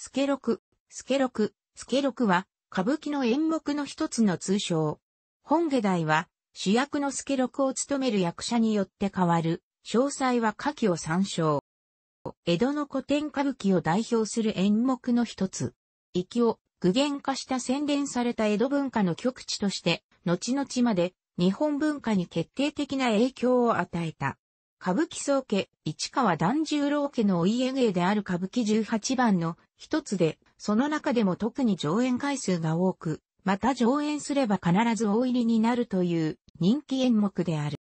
スケロク、スケロク、スケロクは歌舞伎の演目の一つの通称。本下代は主役のスケロクを務める役者によって変わる。詳細は下記を参照。江戸の古典歌舞伎を代表する演目の一つ。息を具現化した洗練された江戸文化の極地として、後々まで日本文化に決定的な影響を与えた。歌舞伎宗家、市川團十郎家のお家芸である歌舞伎十八番の一つで、その中でも特に上演回数が多く、また上演すれば必ず大入りになるという人気演目である。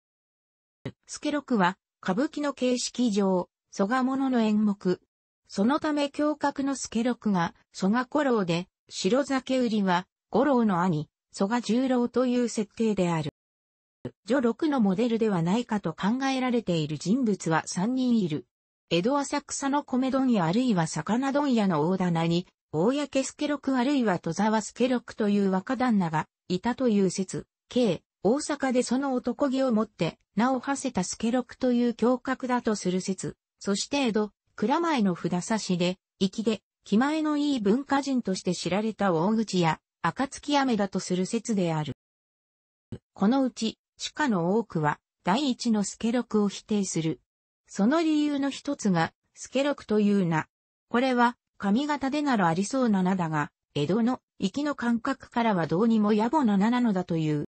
スケロクは、歌舞伎の形式上、蘇我者の演目。そのため胸郭のスケロクが、蘇我五郎で、白酒売りは、五郎の兄、蘇我十郎という設定である。女6のモデルではないかと考えられている人物は3人いる。江戸浅草の米問屋あるいは魚問屋の大棚に、大宅助六あるいは戸沢助六という若旦那がいたという説、計、大阪でその男気を持って名を馳せた助六という胸郭だとする説、そして江戸、蔵前の札差しで、粋で、気前のいい文化人として知られた大口や、暁雨だとする説である。このうち、主家の多くは、第一のスケロクを否定する。その理由の一つが、スケロクという名。これは、上方でならありそうな名だが、江戸の、息の感覚からはどうにも野暮な名なのだという。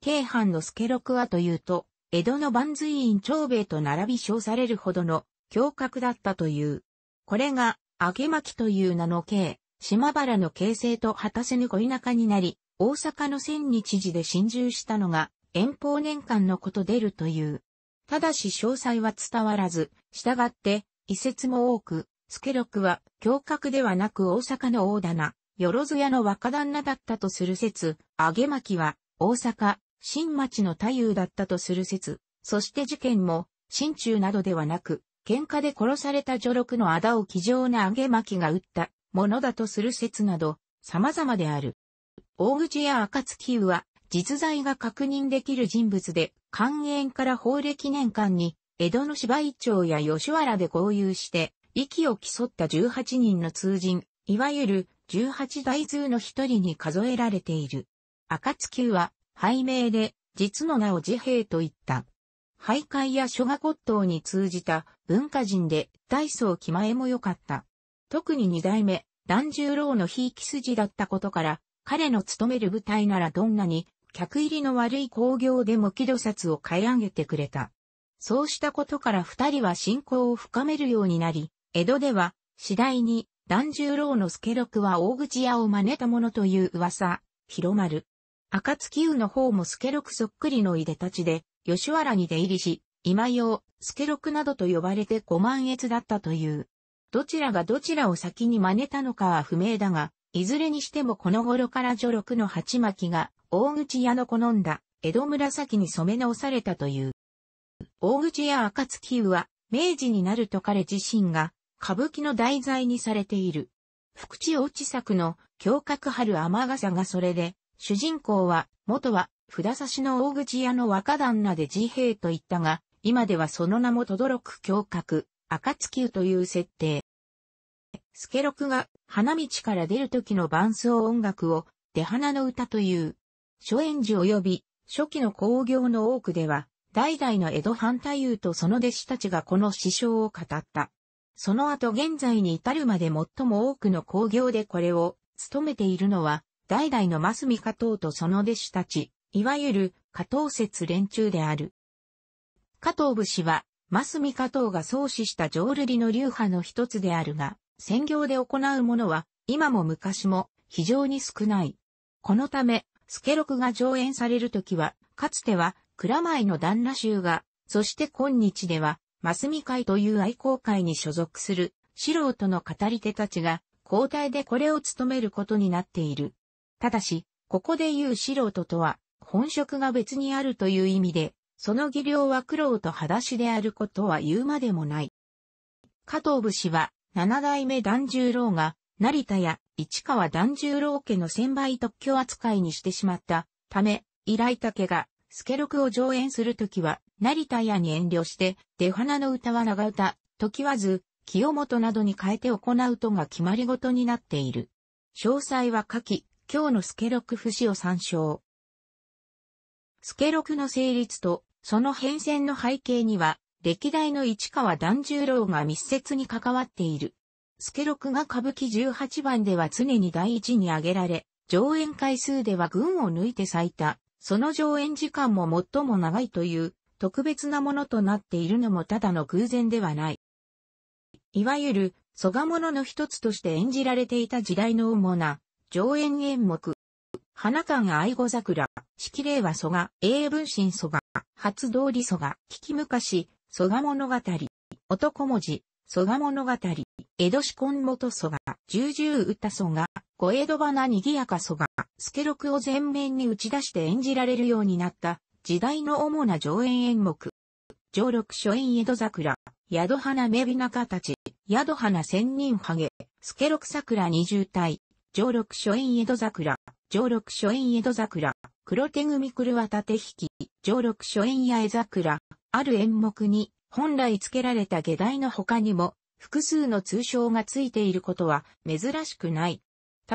京阪のスケロクはというと、江戸の万随院長兵衛と並び称されるほどの、強格だったという。これが、明巻という名の京、島原の形成と果たせぬ小田舎になり、大阪の千日時で心中したのが、遠方年間のこと出るという。ただし詳細は伝わらず、従って、遺説も多く、助六は、教閣ではなく大阪の大棚、よろず屋の若旦那だったとする説、あげまきは、大阪、新町の太夫だったとする説、そして事件も、新中などではなく、喧嘩で殺された助六の仇を気丈なあげまきが撃ったものだとする説など、様々である。大口や暁は実在が確認できる人物で、寛延から法暦年間に、江戸の芝居町や吉原で合流して、息を競った18人の通人、いわゆる18大通の一人に数えられている。暁は、拝名で、実の名を自閉と言った。徘徊や諸賀骨董に通じた文化人で大層気前も良かった。特に二代目、團十郎のひいき筋だったことから、彼の勤める部隊ならどんなに、客入りの悪い工業でも木戸札を買い上げてくれた。そうしたことから二人は信仰を深めるようになり、江戸では、次第に、團十郎の助六は大口屋を真似たものという噂、広まる。暁湯の方も助六そっくりのいでたちで、吉原に出入りし、今用、助六などと呼ばれて五万越だったという。どちらがどちらを先に真似たのかは不明だが、いずれにしてもこの頃から女六の鉢巻きが、大口屋の好んだ、江戸紫に染め直されたという。大口屋暁は、明治になると彼自身が、歌舞伎の題材にされている。福地落ち作の、胸郭春雨傘がそれで、主人公は、元は、札差しの大口屋の若旦那で自閉と言ったが、今ではその名も轟く胸郭、暁という設定。スケロクが花道から出る時の伴奏音楽を出花の歌という。初演時及び初期の工業の多くでは、代々の江戸反対優とその弟子たちがこの師匠を語った。その後現在に至るまで最も多くの工業でこれを務めているのは、代々のマスミ加藤とその弟子たち、いわゆる加藤説連中である。加藤節は、マスミ加藤が創始した浄瑠璃の流派の一つであるが、専業で行うものは、今も昔も非常に少ない。このため、スケロクが上演されるときは、かつては、蔵前の旦那衆が、そして今日では、マスミ会という愛好会に所属する、素人の語り手たちが、交代でこれを務めることになっている。ただし、ここで言う素人とは、本職が別にあるという意味で、その技量は苦労と裸足であることは言うまでもない。加藤武士は、七代目團十郎が、成田や市川團十郎家の専売特許扱いにしてしまったため、依頼竹が、スケロクを上演するときは、成田屋に遠慮して、出花の歌は長唄、時はず、清本などに変えて行うとが決まり事になっている。詳細は下記、今日のスケロク節を参照。スケロクの成立と、その変遷の背景には、歴代の市川團十郎が密接に関わっている。助六が歌舞伎十八番では常に第一に挙げられ、上演回数では群を抜いて咲いた、その上演時間も最も長いという、特別なものとなっているのもただの偶然ではない。いわゆる、蘇我物の一つとして演じられていた時代の主な、上演演目。花館愛護桜、式例は蘇我、英文心蘇我、初通り蘇我、聞き昔、蘇我物語、男文字、蘇我物語、江戸志根元蘇我、重々歌蘇我、小江戸花賑やか蘇我、スケロクを前面に打ち出して演じられるようになった時代の主な上演演目。上六初演江戸桜、宿花芽びな形、宿花千人ハゲ、スケロク桜二重体、上六初演江戸桜、上六初演江戸桜、黒手組狂わた引き、上六初演八重桜、ある演目に本来付けられた下題の他にも複数の通称が付いていることは珍しくない。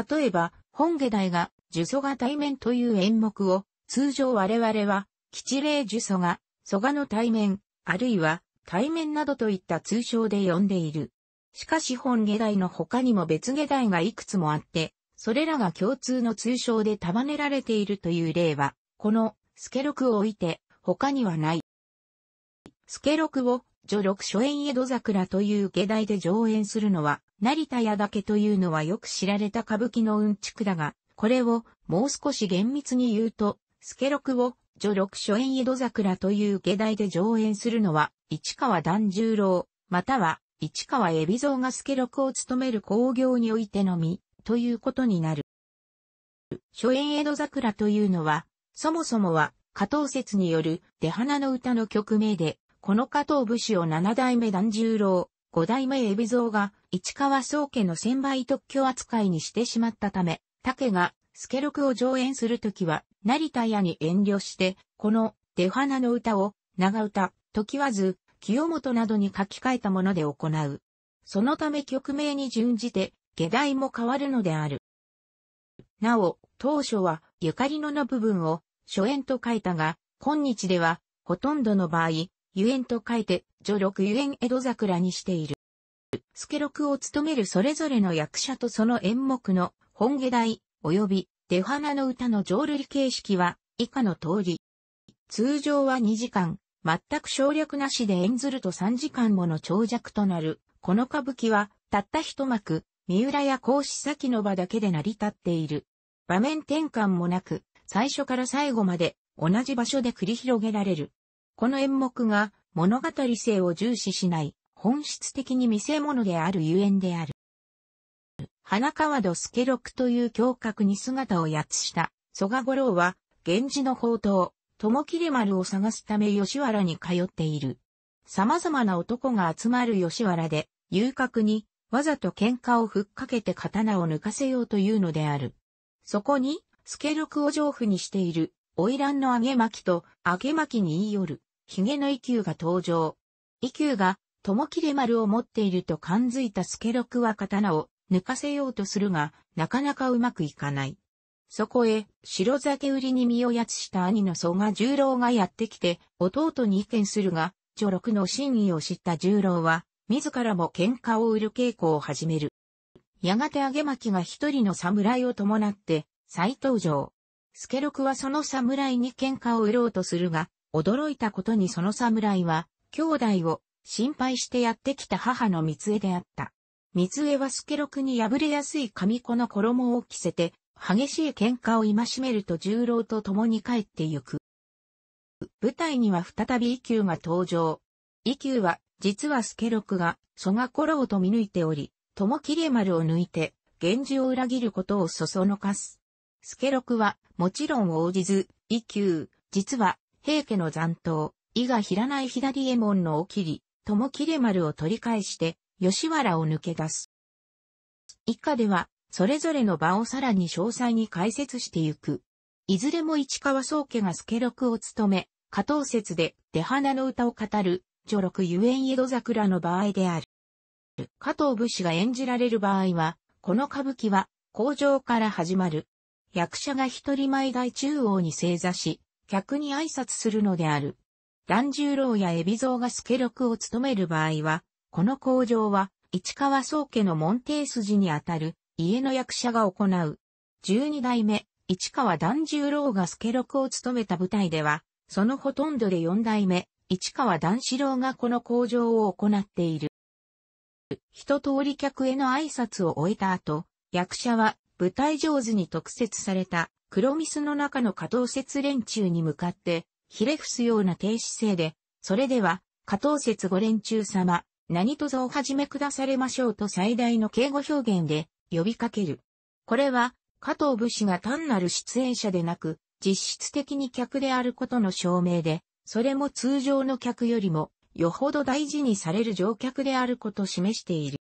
例えば、本下題が呪詛が対面という演目を通常我々は吉霊呪詛が蘇我の対面、あるいは対面などといった通称で呼んでいる。しかし本下題の他にも別下題がいくつもあって、それらが共通の通称で束ねられているという例は、このスケロクを置いて他にはない。スケロクを女六初演江戸桜という下題で上演するのは、成田屋だけというのはよく知られた歌舞伎のうんちくだが、これをもう少し厳密に言うと、スケロクを女六初演江戸桜という下題で上演するのは、市川團十郎、または市川海老蔵がスケロクを務める興行においてのみ、ということになる。初演江戸桜というのは、そもそもは、加藤説による出花の歌の曲名で、この加藤武士を七代目團十郎、五代目海老蔵が市川宗家の千倍特許扱いにしてしまったため、竹が助六を上演するときは、成田屋に遠慮して、この出花の歌を長唄、時わず、清本などに書き換えたもので行う。そのため曲名に準じて、下題も変わるのである。なお、当初は、ゆかりのの部分を、初演と書いたが、今日では、ほとんどの場合、ゆえんと書いて、女六ゆえん江戸桜にしている。助六を務めるそれぞれの役者とその演目の本下題、及び出花の歌の浄瑠璃形式は以下の通り。通常は2時間、全く省略なしで演ずると3時間もの長尺となる。この歌舞伎は、たった一幕、三浦や孔子先の場だけで成り立っている。場面転換もなく、最初から最後まで同じ場所で繰り広げられる。この演目が物語性を重視しない本質的に見せ物であるゆえんである。花川戸助六という胸郭に姿をやつした蘇我五郎は、源氏の宝刀、友切丸を探すため吉原に通っている。様々な男が集まる吉原で、遊郭に、わざと喧嘩をふっかけて刀を抜かせようというのである。そこに、助六を上夫にしている、花魁の揚げ巻きと、揚げ巻きに言い寄る。ヒゲの異球が登場。異球が、友切丸を持っていると感づいた助六は刀を抜かせようとするが、なかなかうまくいかない。そこへ、白酒売りに身をやつした兄の曽我十郎がやってきて、弟に意見するが、女六の真意を知った十郎は、自らも喧嘩を売る稽古を始める。やがて揚げ巻が一人の侍を伴って、再登場。ロクはその侍に喧嘩を売ろうとするが、驚いたことにその侍は、兄弟を心配してやってきた母の三枝であった。三枝は助六に破れやすい神子の衣を着せて、激しい喧嘩を戒めると十郎と共に帰ってゆく。舞台には再び伊久が登場。伊久は、実は助六が、蘇我五郎と見抜いており、友切丸を抜いて、源氏を裏切ることをそそのかす。助六は、もちろん応じず、伊久、実は、平家の残党、伊賀平内左衛門のおきり、友切丸を取り返して、吉原を抜け出す。以下では、それぞれの場をさらに詳細に解説していく。いずれも市川宗家が助録を務め、加藤説で出花の歌を語る、女録ゆえん江戸桜の場合である。加藤武士が演じられる場合は、この歌舞伎は、工場から始まる。役者が一人前大中央に正座し、客に挨拶するのである。團十郎や海老蔵が助力を務める場合は、この工場は、市川宗家の門弟筋にあたる、家の役者が行う。十二代目、市川團十郎が助力を務めた舞台では、そのほとんどで四代目、市川團四郎がこの工場を行っている。一通り客への挨拶を終えた後、役者は舞台上手に特設された黒ミスの中の下等節連中に向かって、ひれ伏すような低姿勢で、それでは、下等節ご連中様、何とぞお始めくだされましょうと最大の敬語表現で呼びかける。これは、加藤武士が単なる出演者でなく、実質的に客であることの証明で、それも通常の客よりも、よほど大事にされる乗客であることを示している。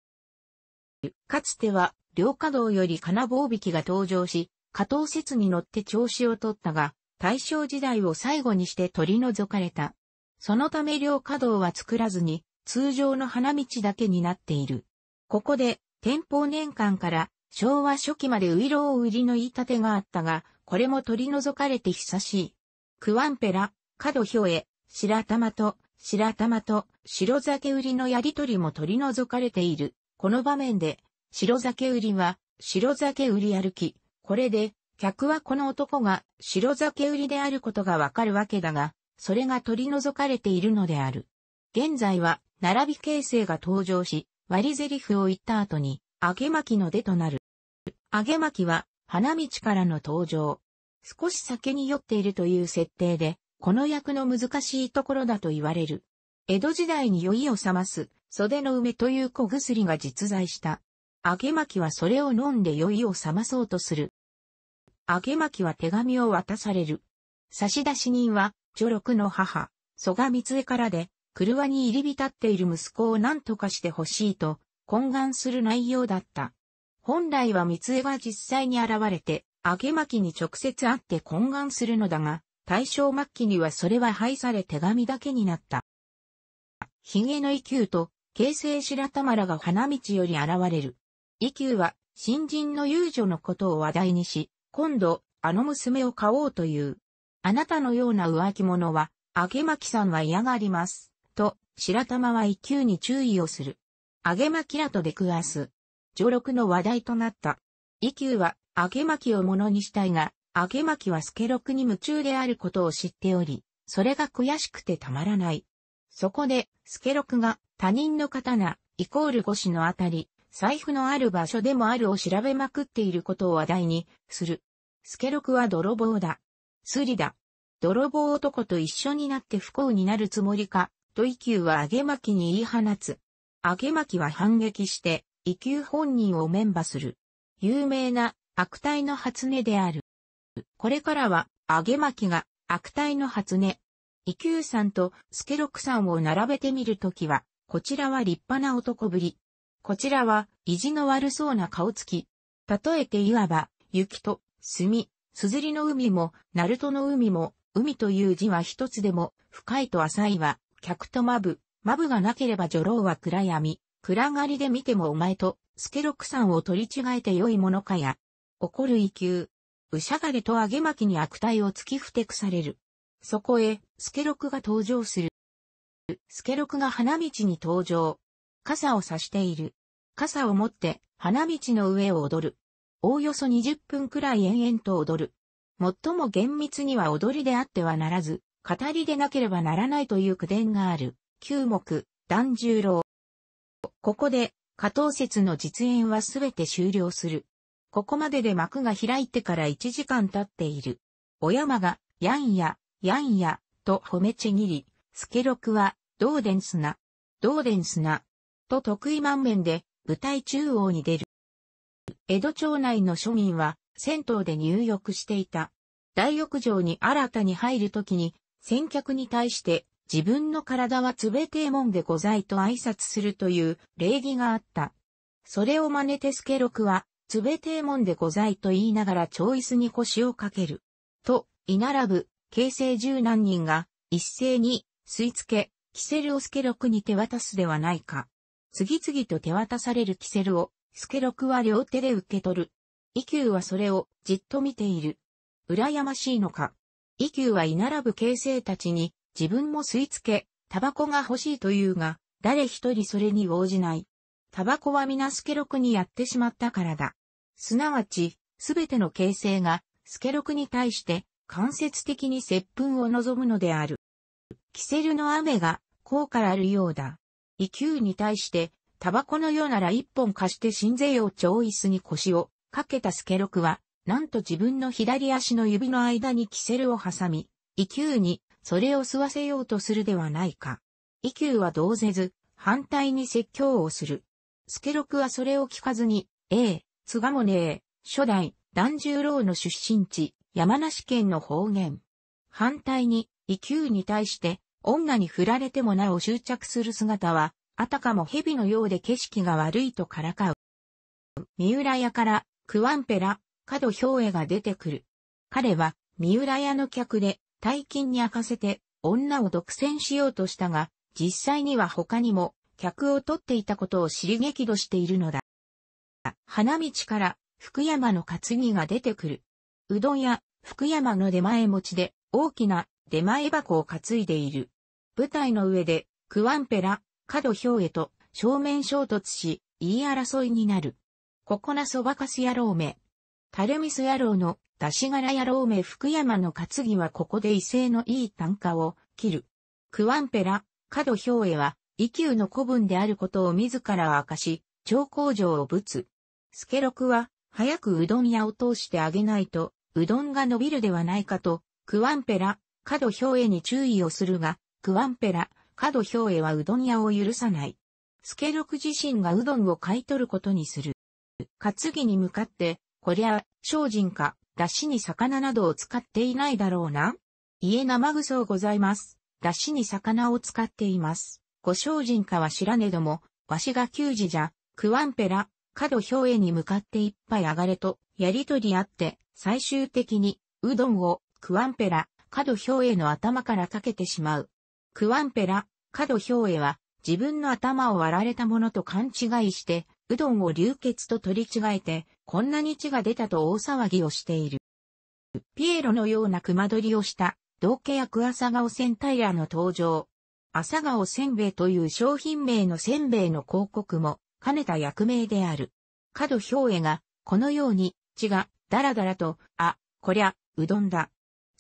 かつては、両稼働より金棒引きが登場し、加藤説に乗って調子を取ったが、大正時代を最後にして取り除かれた。そのため両稼働は作らずに、通常の花道だけになっている。ここで、天保年間から昭和初期までウイロを売りの言い立てがあったが、これも取り除かれて久しい。クワンペラ、角表へ、白玉と、白玉と、白酒売りのやりとりも取り除かれている。この場面で、白酒売りは、白酒売り歩き、これで、客はこの男が白酒売りであることがわかるわけだが、それが取り除かれているのである。現在は、並び形成が登場し、割り台詞を言った後に、揚げ巻きの出となる。揚げ巻きは、花道からの登場。少し酒に酔っているという設定で、この役の難しいところだと言われる。江戸時代に酔いを覚ます、袖の梅という小薬が実在した。揚げ巻きはそれを飲んで酔いを覚まそうとする。あげまきは手紙を渡される。差出人は、女六の母、蘇我光恵からで、車に入り浸っている息子を何とかしてほしいと、懇願する内容だった。本来は光恵が実際に現れて、あげまきに直接会って懇願するのだが、大正末期にはそれは廃され手紙だけになった。髭の異球と、形成白玉らが花道より現れる。異球は、新人の遊女のことを話題にし、今度、あの娘を買おうという。あなたのような浮気者は、あげまきさんは嫌がります。と、白玉は一級に注意をする。あげまきらと出くわす。上録の話題となった。一級は、あげまきをものにしたいが、あげまきは助六に夢中であることを知っており、それが悔しくてたまらない。そこで、助六が他人の刀、イコール五子のあたり、財布のある場所でもあるを調べまくっていることを話題にする。スケロクは泥棒だ。スリだ。泥棒男と一緒になって不幸になるつもりか、とイキューは揚げ巻きに言い放つ。揚げ巻きは反撃して、イキュー本人をメバーする。有名な悪態の初音である。これからは、揚げ巻きが悪態の初音。イキューさんとスケロクさんを並べてみるときは、こちらは立派な男ぶり。こちらは、意地の悪そうな顔つき。例えていわば、雪と、墨、すずりの海も、ナルトの海も、海という字は一つでも、深いと浅いは、客とマブ、マブがなければ女郎は暗闇、暗がりで見てもお前と、スケロクさんを取り違えて良いものかや、怒る異球、うしゃがれと揚げ巻きに悪態を突きふてくされる。そこへ、スケロクが登場する。スケロクが花道に登場。傘を差している。傘を持って花道の上を踊る。おおよそ20分くらい延々と踊る。最も厳密には踊りであってはならず、語りでなければならないという苦伝がある。九目、團十郎。ここで、加藤説の実演はすべて終了する。ここまでで幕が開いてから1時間経っている。お山が、やんや、やんや、と褒めちぎり、スケロクは、どうでんすな。どうでんすな、と得意満面で舞台中央に出る。江戸町内の庶民は銭湯で入浴していた。大浴場に新たに入るときに、先客に対して自分の体はつべてえもんでございと挨拶するという礼儀があった。それを真似て助六は、つべてえもんでございと言いながらョ椅子に腰をかける。と、居並ぶ、形成十何人が、一斉に、吸い付け、キセルを助六に手渡すではないか。次々と手渡されるキセルを、スケロクは両手で受け取る。イキューはそれをじっと見ている。羨ましいのか。イキューは居並ぶ形成たちに、自分も吸い付け、タバコが欲しいというが、誰一人それに応じない。タバコは皆スケロクにやってしまったからだ。すなわち、すべての形成が、スケロクに対して、間接的に接吻を望むのである。キセルの雨が、効果あるようだ。異給に対して、タバコのようなら一本貸して新税を超椅子に腰をかけたスケロクは、なんと自分の左足の指の間にキセルを挟み、異給にそれを吸わせようとするではないか。異給はどうせず、反対に説教をする。スケロクはそれを聞かずに、ええ、つがもねえ、初代、團十郎の出身地、山梨県の方言。反対に、異給に対して、女に振られてもなお執着する姿は、あたかも蛇のようで景色が悪いとからかう。三浦屋から、クワンペラ、角兵衛が出てくる。彼は、三浦屋の客で、大金に明かせて、女を独占しようとしたが、実際には他にも、客を取っていたことを知り激怒しているのだ。花道から、福山の担ぎが出てくる。うどん屋、福山の出前持ちで、大きな出前箱を担いでいる。舞台の上で、クワンペラ、角兵衛と正面衝突し、言い争いになる。ココナそばかす野郎め。タルミス野郎の出し柄野郎め福山の担ぎはここで威勢のいい単価を切る。クワンペラ、角兵衛は、異球の古文であることを自ら明かし、超工場をぶつ。スケロクは、早くうどん屋を通してあげないと、うどんが伸びるではないかと、クワンペラ、カドヒョウエに注意をするが、クワンペラ、カドヒョウエはうどん屋を許さない。スケルク自身がうどんを買い取ることにする。担ぎに向かって、こりゃ、精進か、だしに魚などを使っていないだろうな。家生ぐそうございます。だしに魚を使っています。ご精進かは知らねども、わしが給仕じゃ、クワンペラ、角兵衛に向かって一杯上がれと、やりとりあって、最終的に、うどんを、クワンペラ、角兵衛の頭からかけてしまう。クワンペラ、角兵衛は自分の頭を割られたものと勘違いして、うどんを流血と取り違えて、こんなに血が出たと大騒ぎをしている。ピエロのような熊取りをした、道家役朝顔ラーの登場。朝顔せんべいという商品名のせんべいの広告も、兼ねた役名である。角兵衛が、このように、血が、だらだらと、あ、こりゃ、うどんだ、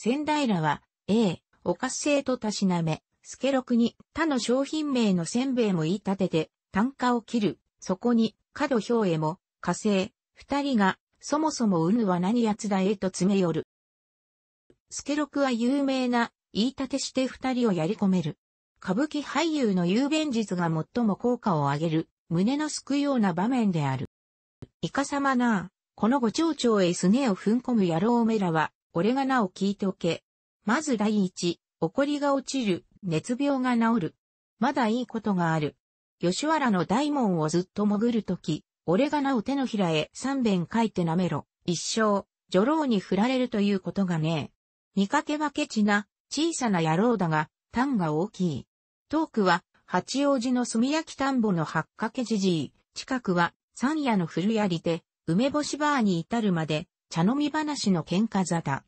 仙台らは、A、おかっとたしなめ、スケロクに他の商品名のせんべいも言い立てて、単価を切る。そこに、角表へも、火星、二人が、そもそもうぬは何やつだえと詰め寄る。スケロクは有名な、言い立てして二人をやり込める。歌舞伎俳優の雄弁術が最も効果を上げる、胸のすくような場面である。イカ様なあ、このご蝶長へすねを踏ん込む野郎めらは、俺が名を聞いておけ。まず第一、怒りが落ちる、熱病が治る。まだいいことがある。吉原の大門をずっと潜るとき、俺が名を手のひらへ三遍書いて舐めろ。一生、女郎に振られるということがねえ。見かけはケチな、小さな野郎だが、単が大きい。遠くは、八王子の炭焼き田んぼの八掛けじじい、近くは、三夜の古やりで、梅干しバーに至るまで、茶飲み話の喧嘩座だ。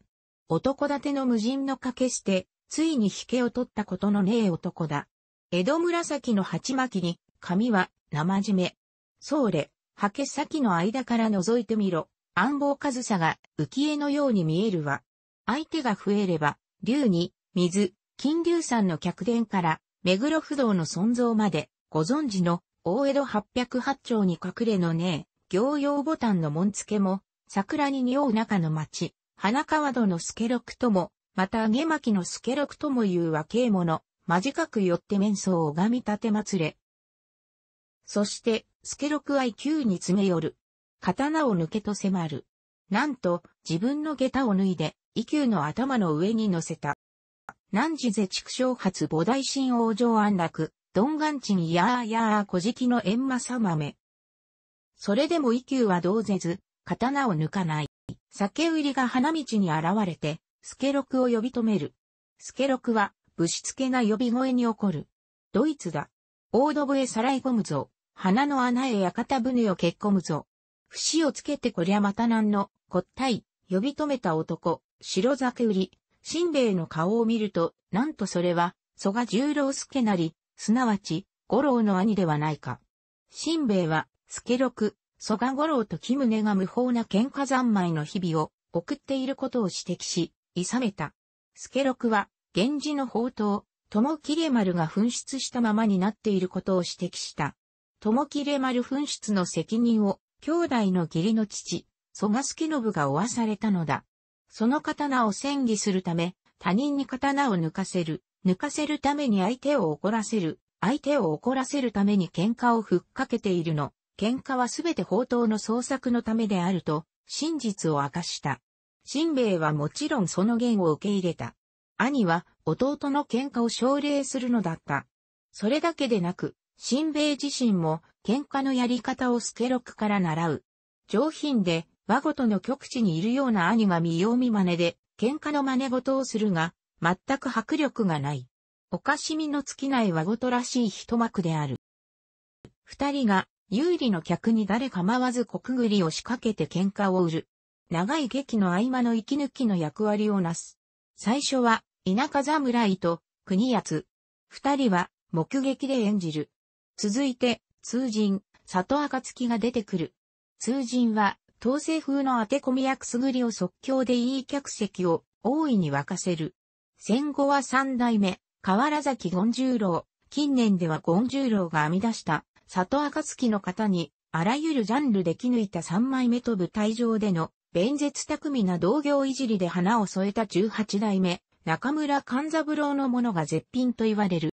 男立ての無人の掛け捨て、ついに引けを取ったことのねえ男だ。江戸紫の鉢巻きに、髪は、生締め。そうれ、刷け先の間から覗いてみろ。暗房数さが浮絵のように見えるわ。相手が増えれば、竜に、水、金龍山の客殿から、目黒不動の尊像まで、ご存知の、大江戸八百八丁に隠れのねえ、行用ボタンの門付けも、桜に匂う中の町、花川戸の助六とも、また揚げ巻きの助六ともいう和形者、間近く寄って面相を拝み立てまつれ。そして、助六は急に詰め寄る。刀を抜けと迫る。なんと、自分の下駄を脱いで、異級の頭の上に乗せた。何時ぜ畜生発菩提神王城安楽、鈍眼にやーやー小敷の閻魔さまめ。それでも意級はうぜず、刀を抜かない。酒売りが花道に現れて、助六を呼び止める。助六は、ぶしつけな呼び声に怒る。ドイツだ。大戸笛さらい込むぞ。花の穴へ屋形船を蹴っ込むぞ。節をつけてこりゃまたなんの、こったい、呼び止めた男、白酒売り、しんべヱの顔を見ると、なんとそれは、蘇我十郎助なり、すなわち、五郎の兄ではないか。しんべヱは、助六、蘇我五郎と木宗が無法な喧嘩三昧の日々を送っていることを指摘し、諌めた。助六は、源氏の宝刀、友切丸が紛失したままになっていることを指摘した。友切丸紛失の責任を、兄弟の義理の父、蘇我助信が負わされたのだ。その刀を戦議するため、他人に刀を抜かせる、抜かせるために相手を怒らせる、相手を怒らせるために喧嘩をふっかけているの。喧嘩はすべて宝刀の創作のためであると、真実を明かした。新兵衛はもちろんその言を受け入れた。兄は弟の喧嘩を奨励するのだった。それだけでなく、新兵衛自身も喧嘩のやり方をスケロクから習う。上品で和ごとの極地にいるような兄が見よう見真似で喧嘩の真似事をするが、全く迫力がない。おかしみの尽きない和ごとらしい一幕である。二人が有利の客に誰かまわず国栗を仕掛けて喧嘩を売る。長い劇の合間の息抜きの役割をなす。最初は、田舎侍と、国奴。二人は、目撃で演じる。続いて、通人、里暁が出てくる。通人は、統制風の当て込み役すぐりを即興でいい客席を大いに沸かせる。戦後は三代目、河原崎権十郎。近年では権十郎が編み出した里暁の方に、あらゆるジャンルで気抜いた三枚目と舞台上での、弁舌巧みな同業いじりで花を添えた18代目、中村勘三郎のものが絶品と言われる。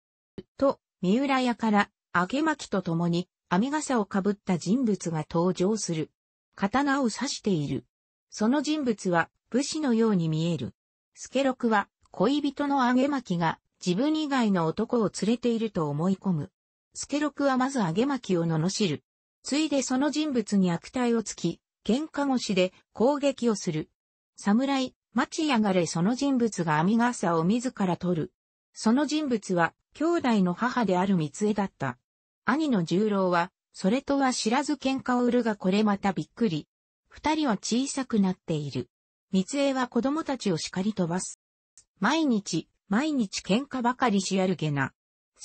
と、三浦屋から、げ巻と共に、編み傘をかぶった人物が登場する。刀を刺している。その人物は、武士のように見える。助六は、恋人の揚げ巻が、自分以外の男を連れていると思い込む。助六はまず揚げ巻きを罵る。ついでその人物に悪態をつき、喧嘩腰で攻撃をする。侍、待ちやがれその人物が網傘を自ら取る。その人物は、兄弟の母である三枝だった。兄の十郎は、それとは知らず喧嘩を売るがこれまたびっくり。二人は小さくなっている。三枝は子供たちを叱り飛ばす。毎日、毎日喧嘩ばかりしやるげな。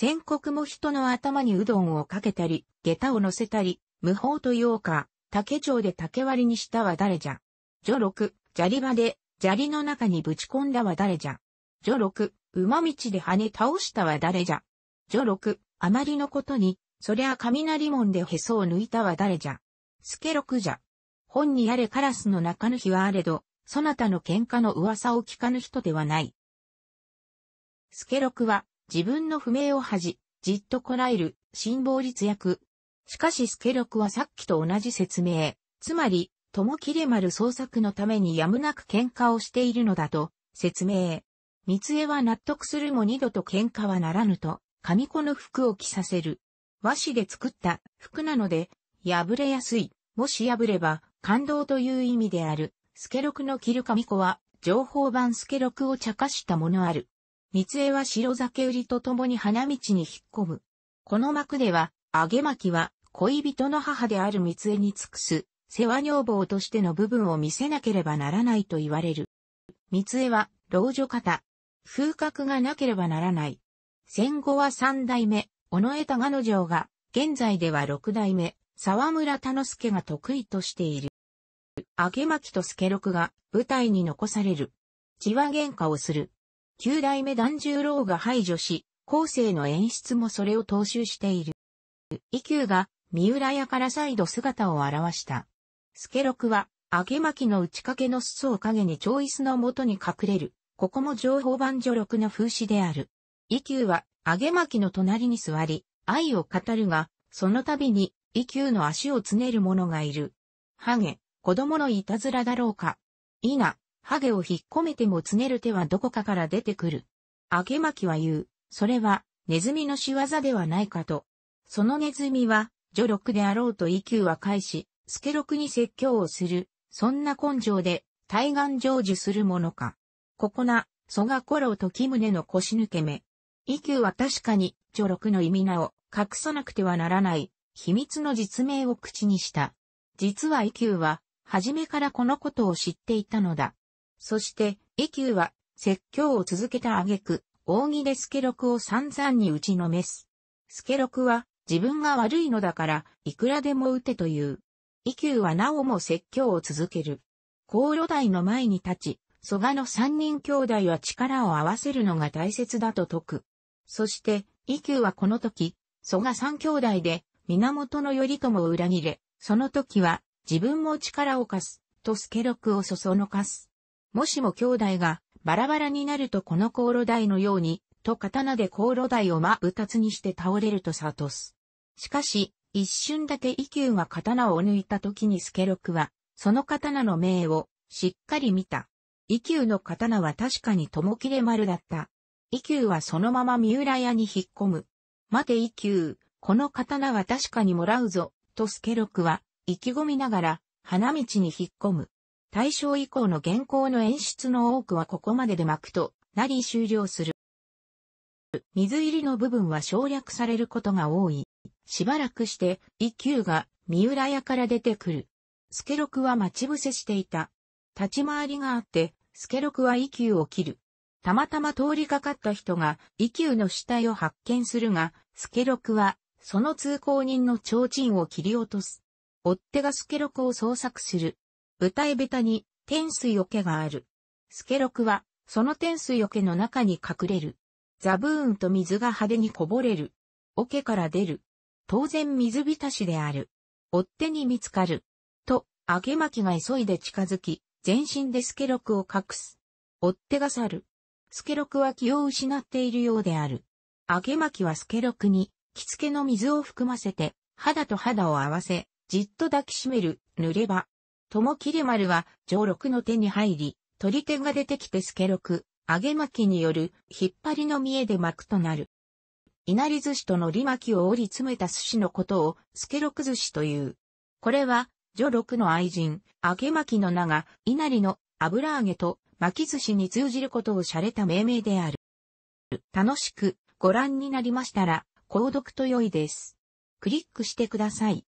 戦国も人の頭にうどんをかけたり、下駄を乗せたり、無法と言おうか、竹町で竹割りにしたは誰じゃ。女六、砂利場で、砂利の中にぶち込んだは誰じゃ。女六、馬道で跳ね倒したは誰じゃ。女六、あまりのことに、そりゃ雷門でへそを抜いたは誰じゃ。助六じゃ。本にあれカラスの中日はあれど、そなたの喧嘩の噂を聞かぬ人ではない。助六は、自分の不明を恥じ、じっとこらえる、辛抱率役。しかし助六はさっきと同じ説明、つまり、友切丸創作のためにやむなく喧嘩をしているのだと、説明。三江は納得するも二度と喧嘩はならぬと、神子の服を着させる。和紙で作った服なので、破れやすい。もし破れば、感動という意味である。スケロクの着る神子は、情報版スケロクを茶化したものある。三枝は白酒売りと共に花道に引っ込む。この幕では、揚げ巻きは恋人の母である三枝に尽くす、世話女房としての部分を見せなければならないと言われる。三枝は、老女方。風格がなければならない。戦後は三代目、尾上高野城が、現在では六代目、沢村田之助が得意としている。揚巻と助六が舞台に残される。血は喧嘩をする。九代目團十郎が排除し、後世の演出もそれを踏襲している。伊久が三浦屋から再度姿を現した。助六は、揚げ巻きの打ち掛けの裾を陰に長椅子の元に隠れる。ここも情報版助力の風刺である。伊久は、揚げ巻きの隣に座り、愛を語るが、その度に、伊久の足をつねる者がいる。ハゲ、子供のいたずらだろうか。いな、ハゲを引っ込めてもつねる手はどこかから出てくる。あけまきは言う、それは、ネズミの仕業ではないかと。そのネズミは、女六であろうと EQ は返し、スケ六に説教をする、そんな根性で、対岸成就するものか。ここな、蘇我五郎と木宗の腰抜け目。EQ は確かに、女六の意味名を隠さなくてはならない、秘密の実名を口にした。実は EQ は、初めからこのことを知っていたのだ。そして、イキューは、説教を続けた挙句、扇でスケロクを散々に打ちのめす。スケロクは、自分が悪いのだから、いくらでも打てという。イキューはなおも説教を続ける。高炉台の前に立ち、蘇我の三人兄弟は力を合わせるのが大切だと説く。そして、イキューはこの時、蘇我三兄弟で、源頼朝を裏切れ、その時は、自分も力を貸す、とスケロクをそそのかす。もしも兄弟がバラバラになるとこのコ炉ロのように、と刀でコ炉ロダを真二つにして倒れると悟す。しかし、一瞬だけイキューが刀を抜いた時にスケロクは、その刀の銘をしっかり見た。イキューの刀は確かに友切れ丸だった。イキューはそのまま三浦屋に引っ込む。待てイキュー、この刀は確かにもらうぞ、とスケロクは、意気込みながら、花道に引っ込む。大正以降の現行の演出の多くはここまでで幕となり終了する。水入りの部分は省略されることが多い。しばらくして、一級が三浦屋から出てくる。スケロクは待ち伏せしていた。立ち回りがあって、スケロクは一級を切る。たまたま通りかかった人が、一級の死体を発見するが、スケロクは、その通行人の提灯を切り落とす。追っ手がスケロクを捜索する。舞台下手に天水桶がある。スケロクは、その天水桶の中に隠れる。ザブーンと水が派手にこぼれる。桶から出る。当然水浸しである。追っ手に見つかる。と、揚げ巻きが急いで近づき、全身でスケロクを隠す。追っ手が去る。スケロクは気を失っているようである。揚げ巻きはスケロクに、着付けの水を含ませて、肌と肌を合わせ、じっと抱きしめる、濡れ場。友切丸は、上六の手に入り、取り手が出てきて助六、揚げ巻きによる、引っ張りの見えで巻くとなる。稲荷寿司とのり巻きを折り詰めた寿司のことを、助六寿司という。これは、女六の愛人、揚げ巻きの名が、稲荷の油揚げと巻き寿司に通じることを洒落た命名である。楽しくご覧になりましたら、購読と良いです。クリックしてください。